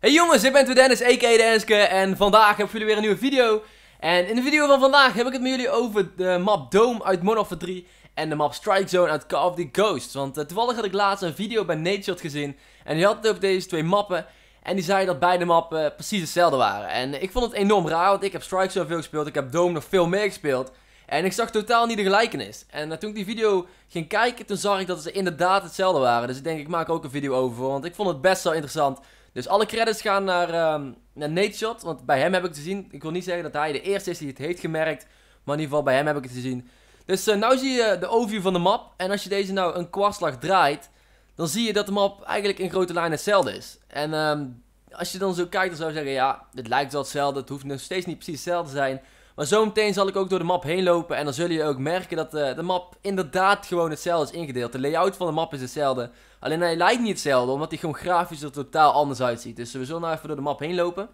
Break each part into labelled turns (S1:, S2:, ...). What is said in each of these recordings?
S1: Hey jongens, ik ben weer Dennis, a.k.a. Denniske en vandaag heb ik jullie weer een nieuwe video. En in de video van vandaag heb ik het met jullie over de map Dome uit Modern Warfare 3 en de map Strike Zone uit Call of the Ghosts. Want eh, toevallig had ik laatst een video bij Nature gezien en die had het over deze twee mappen. En die zei dat beide mappen precies hetzelfde waren. En ik vond het enorm raar, want ik heb Strike Zone veel gespeeld, ik heb Dome nog veel meer gespeeld. En ik zag totaal niet de gelijkenis. En toen ik die video ging kijken, toen zag ik dat ze inderdaad hetzelfde waren. Dus ik denk, ik maak ook een video over, want ik vond het best wel interessant. Dus alle credits gaan naar, um, naar want bij hem heb ik te zien. Ik wil niet zeggen dat hij de eerste is die het heeft gemerkt, maar in ieder geval bij hem heb ik het te zien. Dus uh, eh, nu zie je de overview van de map. En als je deze nou een kwartslag draait, dan zie je dat de map eigenlijk in grote lijnen hetzelfde is. En ehm, als je dan zo kijkt, dan zou je zeggen, ja, het lijkt wel hetzelfde. Het hoeft nog steeds niet precies hetzelfde te zijn. Maar zometeen zal ik ook door de map heen lopen en dan zul je ook merken dat eh, de map inderdaad gewoon hetzelfde is ingedeeld. De layout van de map is hetzelfde. Alleen hij lijkt niet hetzelfde, omdat hij gewoon grafisch er totaal anders uitziet. Dus we zullen nou even door de map heen lopen.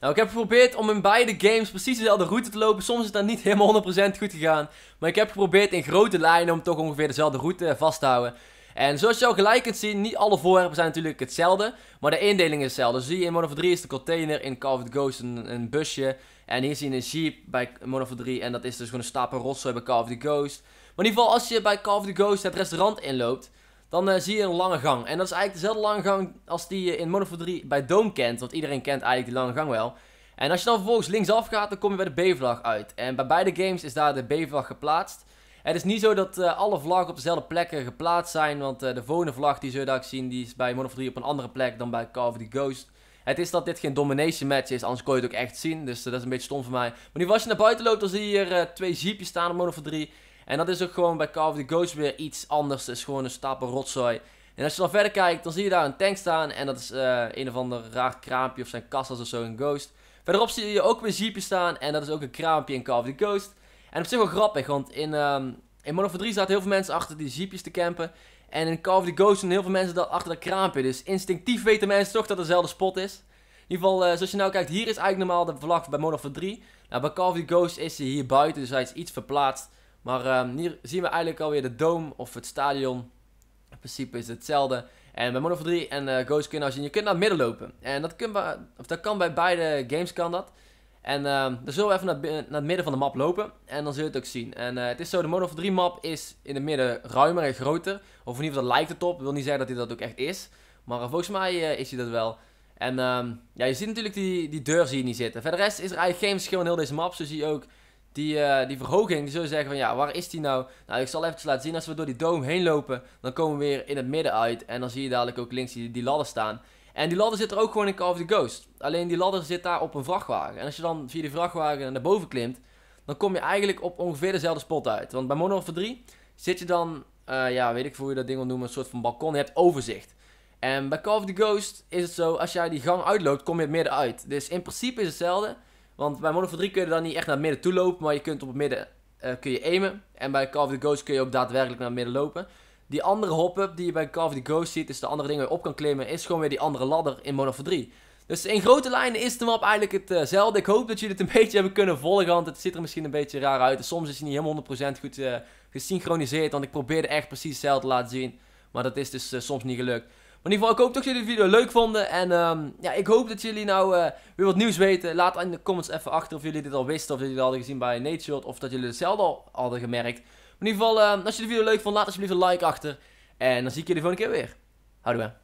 S1: Nou, ik heb geprobeerd om in beide games precies dezelfde route te lopen. Soms is dat niet helemaal 100% goed gegaan. Maar ik heb geprobeerd in grote lijnen om toch ongeveer dezelfde route eh, vast te houden. En zoals je al gelijk kunt zien, niet alle voorwerpen zijn natuurlijk hetzelfde. Maar de indeling is hetzelfde. Dus zie je in Modern 3 is de container, in Call of the Ghost een, een busje. En hier zie je een jeep bij Modern 3. En dat is dus gewoon een stapel rotzooi bij Call of the Ghost. Maar in ieder geval, als je bij Call of the Ghost het restaurant inloopt... Dan eh, zie je een lange gang. En dat is eigenlijk dezelfde lange gang als die je in Modern 3 bij Dome kent. Want iedereen kent eigenlijk die lange gang wel. En als je dan vervolgens linksaf gaat, dan kom je bij de B-vlag uit. En bij beide games is daar de B-vlag geplaatst. Het is niet zo dat eh, alle vlaggen op dezelfde plekken geplaatst zijn. Want eh, de volgende vlag die zul je daar zien, die is bij Modern 3 op een andere plek dan bij Call of the Ghost. Het is dat dit geen domination match is, anders kon je het ook echt zien. Dus eh, dat is een beetje stom voor mij. Maar nu als je naar buiten loopt, dan zie je hier eh, twee jeepjes staan, op mono 3. drie. En dat is ook gewoon bij Call of the Ghost weer iets anders. Het is gewoon een stapel rotzooi. En als je dan verder kijkt, dan zie je daar een tank staan. En dat is eh, een of ander raar kraampje of zijn kast of zo een Ghost. Verderop zie je ook weer jeepjes staan. En dat is ook een kraampje in Call of the Ghost. En op zich wel grappig, want in ehm, in Modern 3 zaten heel veel mensen achter die jeepjes te campen. En in Call of the Ghost zijn heel veel mensen achter dat kraampje. Dus instinctief weten mensen toch dat het dezelfde spot is. In ieder geval, eh, zoals je nou kijkt, hier is eigenlijk normaal de vlag bij Modern 3. Nou, bij Call of the Ghost is hij hier buiten, dus hij is iets verplaatst. Maar ehm, hier zien we eigenlijk alweer de dome of het stadion. In principe is het hetzelfde. En bij Modern 3 en uh, eh, Ghost kun je nou zien, je kunt naar het midden lopen. En dat, of dat kan bij beide games, kan dat. En ehm, dan zullen we even naar, naar, het midden van de map lopen. En dan zul je het ook zien. En eh, het is zo, de Modern 3 map is in het midden ruimer en groter. Of in ieder geval, dat lijkt het op. wil niet zeggen dat hij dat ook echt is. Maar eh, volgens mij eh, is hij dat wel. En ehm, ja, je ziet natuurlijk die, die deur zie je niet zitten. Verder is er eigenlijk geen verschil in heel deze map. Zo zie je ook die, die verhoging. Die zullen zeggen van ja, waar is die nou? Nou, ik zal even laten zien. Als we door die dome heen lopen, dan komen we weer in het midden uit. En dan zie je dadelijk ook links die, die ladder staan. En die ladder zit er ook gewoon in Call of the Ghost. Alleen die ladder zit daar op een vrachtwagen. En als je dan via die vrachtwagen naar boven klimt, dan kom je eigenlijk op ongeveer dezelfde spot uit. Want bij Modern Warfare 3 zit je dan, eh, ja, weet ik hoe je dat ding wil noemen, een soort van balkon. Je hebt overzicht. En bij Call of the Ghost is het zo, als jij die gang uitloopt, kom je het midden uit. Dus in principe is hetzelfde. Want bij Modern Warfare 3 kun je dan niet echt naar het midden toe lopen, maar je kunt op het midden uh, kun je aimen. En bij Call of the Ghost kun je ook daadwerkelijk naar het midden lopen. Die andere hop-up die je bij Call of the Ghost ziet, dus de andere dingen waar je op kan klimmen, is gewoon weer die andere ladder in Modern 3. Dus in grote lijnen is de map eigenlijk hetzelfde. Eh, ik hoop dat jullie het een beetje hebben kunnen volgen, want het ziet er misschien een beetje raar uit. Dus soms is het niet helemaal 100% goed eh, gesynchroniseerd, want ik probeerde echt precies hetzelfde te laten zien. Maar dat is dus eh, soms niet gelukt. Maar in ieder geval, ik hoop dat jullie de video leuk vonden. En ehm, ja, ik hoop dat jullie nou weer wat nieuws weten. Laat in de comments even achter of jullie dit al wisten, of jullie het al hadden gezien bij Nature of dat jullie hetzelfde al hadden gemerkt in ieder geval, ehm, als je de video leuk vond, laat alsjeblieft een like achter. En dan zie ik jullie de volgende keer weer. Houdoe.